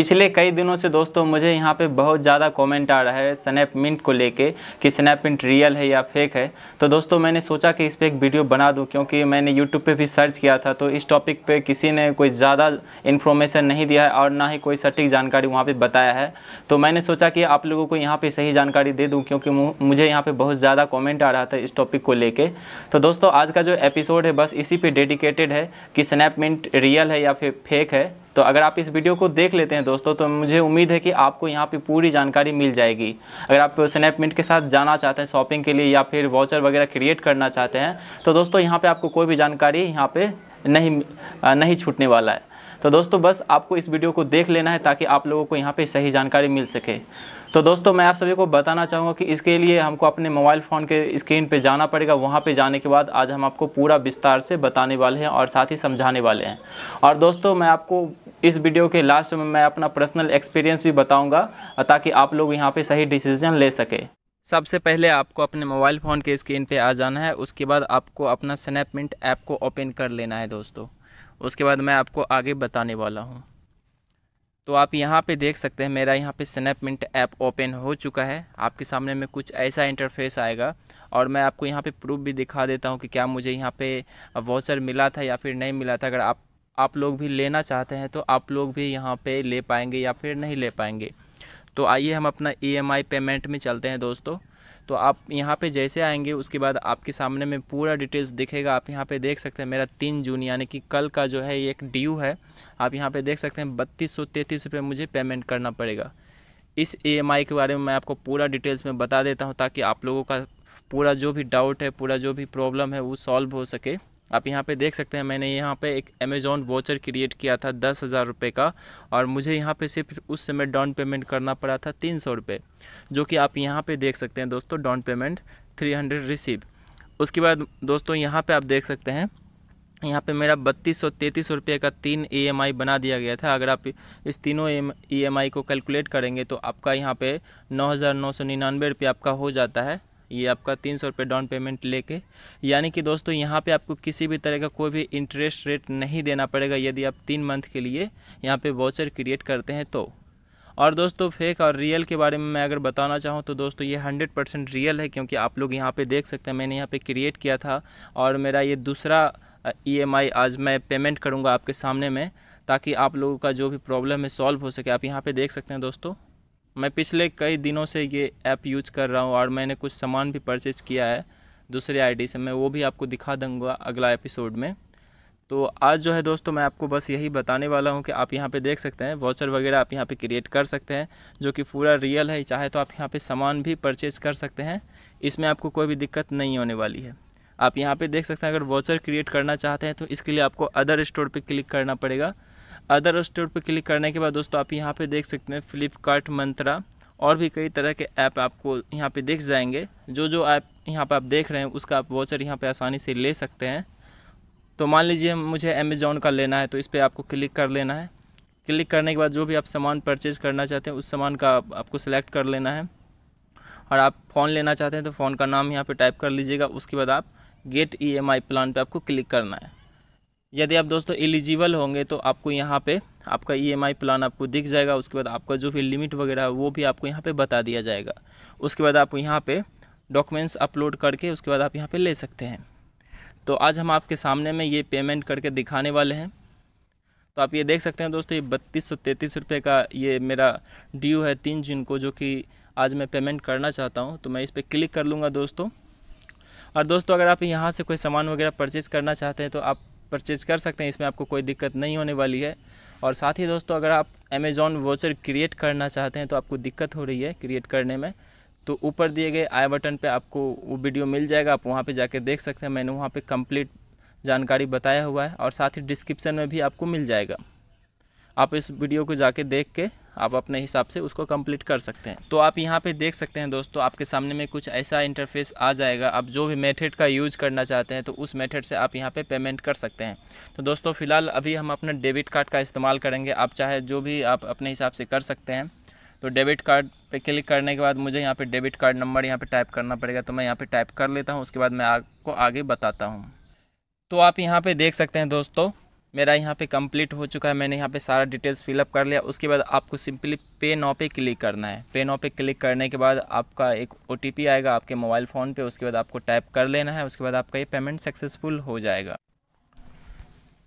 पिछले कई दिनों से दोस्तों मुझे यहाँ पे बहुत ज़्यादा कमेंट आ रहा है मिंट को लेके कि स्नैपमिंट रियल है या फेक है तो दोस्तों मैंने सोचा कि इस पर एक वीडियो बना दूँ क्योंकि मैंने यूट्यूब पे भी सर्च किया था तो इस टॉपिक पे किसी ने कोई ज़्यादा इन्फॉर्मेशन नहीं दिया है और ना ही कोई सटीक जानकारी वहाँ पर बताया है तो मैंने सोचा कि आप लोगों को यहाँ पर सही जानकारी दे दूँ क्योंकि मुझे यहाँ पर बहुत ज़्यादा कॉमेंट आ रहा था इस टॉपिक को लेकर तो दोस्तों आज का जो एपिसोड है बस इसी पर डेडिकेटेड है कि स्नैपमिंट रियल है या फिर फेक है तो अगर आप इस वीडियो को देख लेते हैं दोस्तों तो मुझे उम्मीद है कि आपको यहाँ पे पूरी जानकारी मिल जाएगी अगर आप स्नैपमिंट के साथ जाना चाहते हैं शॉपिंग के लिए या फिर वाउचर वगैरह क्रिएट करना चाहते हैं तो दोस्तों यहाँ पे आपको कोई भी जानकारी यहाँ पे नहीं नहीं छूटने वाला है तो दोस्तों बस आपको इस वीडियो को देख लेना है ताकि आप लोगों को यहाँ पर सही जानकारी मिल सके तो दोस्तों मैं आप सभी को बताना चाहूँगा कि इसके लिए हमको अपने मोबाइल फ़ोन के स्क्रीन पे जाना पड़ेगा वहाँ पे जाने के बाद आज हम आपको पूरा विस्तार से बताने वाले हैं और साथ ही समझाने वाले हैं और दोस्तों मैं आपको इस वीडियो के लास्ट में मैं अपना पर्सनल एक्सपीरियंस भी बताऊँगा ताकि आप लोग यहाँ पर सही डिसीजन ले सकें सबसे पहले आपको अपने मोबाइल फ़ोन के स्क्रीन पर आ जाना है उसके बाद आपको अपना स्नैपमिंट ऐप को ओपन कर लेना है दोस्तों उसके बाद मैं आपको आगे बताने वाला हूँ तो आप यहाँ पे देख सकते हैं मेरा यहाँ पे स्नैप मिंट ऐप ओपन हो चुका है आपके सामने में कुछ ऐसा इंटरफेस आएगा और मैं आपको यहाँ पे प्रूफ भी दिखा देता हूँ कि क्या मुझे यहाँ पे वाचर मिला था या फिर नहीं मिला था अगर आप आप लोग भी लेना चाहते हैं तो आप लोग भी यहाँ पे ले पाएंगे या फिर नहीं ले पाएंगे तो आइए हम अपना ई e पेमेंट में चलते हैं दोस्तों तो आप यहाँ पे जैसे आएंगे उसके बाद आपके सामने में पूरा डिटेल्स दिखेगा आप यहाँ पे देख सकते हैं मेरा तीन जून यानी कि कल का जो है एक ड्यू है आप यहाँ पे देख सकते हैं बत्तीस सौ तैंतीस रुपये मुझे पेमेंट करना पड़ेगा इस ई e के बारे में मैं आपको पूरा डिटेल्स में बता देता हूँ ताकि आप लोगों का पूरा जो भी डाउट है पूरा जो भी प्रॉब्लम है वो सॉल्व हो सके आप यहाँ पे देख सकते हैं मैंने यहाँ पे एक अमेज़ॉन वॉचर क्रिएट किया था दस हज़ार रुपये का और मुझे यहाँ पे सिर्फ उस समय डाउन पेमेंट करना पड़ा था तीन सौ रुपये जो कि आप यहाँ पे देख सकते हैं दोस्तों down payment three hundred receive उसके बाद दोस्तों यहाँ पे आप देख सकते हैं यहाँ पे मेरा बत्तीस सौ तैंतीस सौ रुपये का तीन आई e बना दिया गया था अगर आप इस तीनों आई e e को कैलकुलेट करेंगे तो आपका यहाँ पे नौ हज़ार नौ सौ निन्यानवे रुपये आपका हो जाता है ये आपका तीन सौ रुपये डाउन पेमेंट लेके यानी कि दोस्तों यहाँ पे आपको किसी भी तरह का कोई भी इंटरेस्ट रेट नहीं देना पड़ेगा यदि आप तीन मंथ के लिए यहाँ पे वाउचर क्रिएट करते हैं तो और दोस्तों फेक और रियल के बारे में मैं अगर बताना चाहूँ तो दोस्तों ये हंड्रेड परसेंट रियल है क्योंकि आप लोग यहाँ पर देख सकते हैं मैंने यहाँ पर क्रिएट किया था और मेरा ये दूसरा ई e आज मैं पेमेंट करूँगा आपके सामने में ताकि आप लोगों का जो भी प्रॉब्लम है सॉल्व हो सके आप यहाँ पे देख सकते हैं दोस्तों मैं पिछले कई दिनों से ये ऐप यूज कर रहा हूँ और मैंने कुछ सामान भी परचेज़ किया है दूसरे आईडी से मैं वो भी आपको दिखा दूँगा अगला एपिसोड में तो आज जो है दोस्तों मैं आपको बस यही बताने वाला हूँ कि आप यहाँ पे देख सकते हैं वाचर वगैरह आप यहाँ पे क्रिएट कर सकते हैं जो कि पूरा रियल है चाहे तो आप यहाँ पे सामान भी परचेज़ कर सकते हैं इसमें आपको कोई भी दिक्कत नहीं होने वाली है आप यहाँ पे देख सकते हैं अगर वाचर क्रिएट करना चाहते हैं तो इसके लिए आपको अदर स्टोर पर क्लिक करना पड़ेगा अदर स्टोर पर क्लिक करने के बाद दोस्तों आप यहाँ पर देख सकते हैं फ्लिपकार्ट मंत्रा और भी कई तरह के ऐप आपको यहाँ पे देख जाएंगे जो जो ऐप यहाँ पे आप देख रहे हैं उसका आप वाचर यहाँ पे आसानी से ले सकते हैं तो मान लीजिए मुझे अमेज़ोन का लेना है तो इस पर आपको क्लिक कर लेना है क्लिक करने के बाद जो भी आप सामान परचेज़ करना चाहते हैं उस सामान का आप, आपको सेलेक्ट कर लेना है और आप फ़ोन लेना चाहते हैं तो फ़ोन का नाम यहाँ पर टाइप कर लीजिएगा उसके बाद आप get E M I plan पर आपको क्लिक करना है यदि आप दोस्तों एलिजिबल होंगे तो आपको यहाँ पे आपका ईएमआई e प्लान आपको दिख जाएगा उसके बाद आपका जो भी लिमिट वगैरह है वो भी आपको यहाँ पे बता दिया जाएगा उसके बाद आप यहाँ पे डॉक्यूमेंट्स अपलोड करके उसके बाद आप यहाँ पे ले सकते हैं तो आज हम आपके सामने में ये पेमेंट करके दिखाने वाले हैं तो आप ये देख सकते हैं दोस्तों ये बत्तीस सौ तैंतीस रुपये का ये मेरा ड्यू है तीन जून को जो कि आज मैं पेमेंट करना चाहता हूँ तो मैं इस पर क्लिक कर लूँगा दोस्तों और दोस्तों अगर आप यहाँ से कोई सामान वगैरह परचेज़ करना चाहते हैं तो आप परचेज कर सकते हैं इसमें आपको कोई दिक्कत नहीं होने वाली है और साथ ही दोस्तों अगर आप अमेज़ॉन वाचर क्रिएट करना चाहते हैं तो आपको दिक्कत हो रही है क्रिएट करने में तो ऊपर दिए गए आई बटन पे आपको वो वीडियो मिल जाएगा आप वहाँ पे जाके देख सकते हैं मैंने वहाँ पे कंप्लीट जानकारी बताया हुआ है और साथ ही डिस्क्रिप्शन में भी आपको मिल जाएगा आप इस वीडियो को जाके देख के आप अपने हिसाब से उसको कंप्लीट कर सकते हैं तो आप यहाँ पे देख सकते हैं दोस्तों आपके सामने में कुछ ऐसा इंटरफेस आ जाएगा आप जो भी मेथड का यूज करना चाहते हैं तो उस मेथड से आप यहाँ पे पेमेंट कर सकते हैं तो दोस्तों फ़िलहाल अभी हम अपना डेबिट कार्ड का इस्तेमाल करेंगे आप चाहे जो भी आप अपने हिसाब से कर सकते हैं तो डेबिट कार्ड पर क्लिक करने के बाद मुझे यहाँ पर डेबिट कार्ड नंबर यहाँ पर टाइप करना पड़ेगा तो मैं यहाँ पर टाइप कर लेता हूँ उसके बाद मैं आपको आगे बताता हूँ तो आप यहाँ पर देख सकते हैं दोस्तों मेरा यहाँ पे कंप्लीट हो चुका है मैंने यहाँ पे सारा डिटेल्स फिलअप कर लिया उसके बाद आपको सिंपली पे नाव पे क्लिक करना है पे नाव पे क्लिक करने के बाद आपका एक ओ आएगा आपके मोबाइल फ़ोन पे उसके बाद आपको टाइप कर लेना है उसके बाद आपका ये पेमेंट सक्सेसफुल हो जाएगा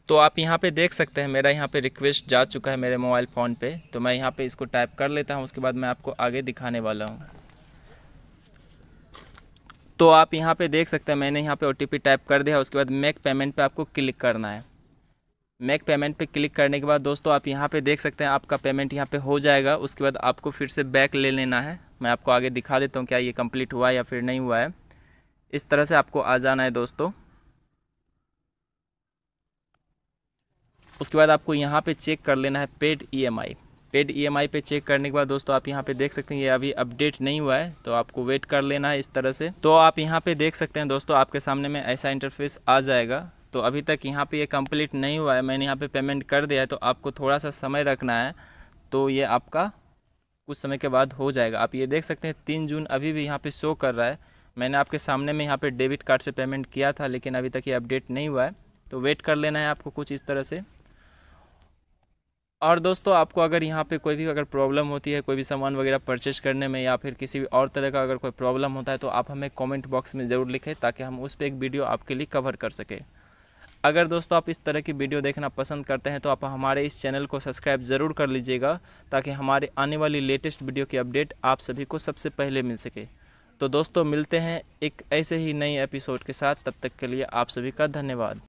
तो आप यहाँ पे देख सकते हैं मेरा यहाँ पे रिक्वेस्ट जा चुका है मेरे मोबाइल फ़ोन पे तो मैं यहाँ पे इसको टाइप कर लेता हूँ उसके बाद मैं आपको आगे दिखाने वाला हूँ तो आप यहाँ पे देख सकते हैं मैंने यहाँ पे ओ टाइप कर दिया उसके बाद मेक पेमेंट पे आपको क्लिक करना है मेक पेमेंट पे क्लिक करने के बाद दोस्तों आप यहाँ पे देख सकते हैं आपका पेमेंट यहाँ पे हो जाएगा उसके बाद आपको फिर से बैक ले लेना है मैं आपको आगे दिखा देता हूँ क्या ये कंप्लीट हुआ है या फिर नहीं हुआ है इस तरह से आपको आ जाना है दोस्तों उसके बाद आपको यहाँ पे चेक कर लेना है पेड ई पेड ई पे चेक करने के बाद दोस्तों आप यहाँ पे देख सकते हैं ये अभी अपडेट नहीं हुआ है तो आपको वेट कर लेना है इस तरह से तो आप यहाँ पे देख सकते हैं दोस्तों आपके सामने में ऐसा इंटरफेस आ जाएगा तो अभी तक यहाँ पे ये कंप्लीट नहीं हुआ है मैंने यहाँ पे पेमेंट कर दिया है तो आपको थोड़ा सा समय रखना है तो ये आपका कुछ समय के बाद हो जाएगा आप ये देख सकते हैं तीन जून अभी भी यहाँ पे शो कर रहा है मैंने आपके सामने में यहाँ पे डेबिट कार्ड से पेमेंट किया था लेकिन अभी तक ये अपडेट नहीं हुआ है तो वेट कर लेना है आपको कुछ इस तरह से और दोस्तों आपको अगर यहाँ पे कोई भी अगर प्रॉब्लम होती है कोई भी सामान वगैरह परचेज करने में या फिर किसी भी और तरह का अगर कोई प्रॉब्लम होता है तो आप हमें कमेंट बॉक्स में ज़रूर लिखें ताकि हम उस पर एक वीडियो आपके लिए कवर कर सकें अगर दोस्तों आप इस तरह की वीडियो देखना पसंद करते हैं तो आप हमारे इस चैनल को सब्सक्राइब ज़रूर कर लीजिएगा ताकि हमारे आने वाली लेटेस्ट वीडियो की अपडेट आप सभी को सबसे पहले मिल सके तो दोस्तों मिलते हैं एक ऐसे ही नए एपिसोड के साथ तब तक के लिए आप सभी का धन्यवाद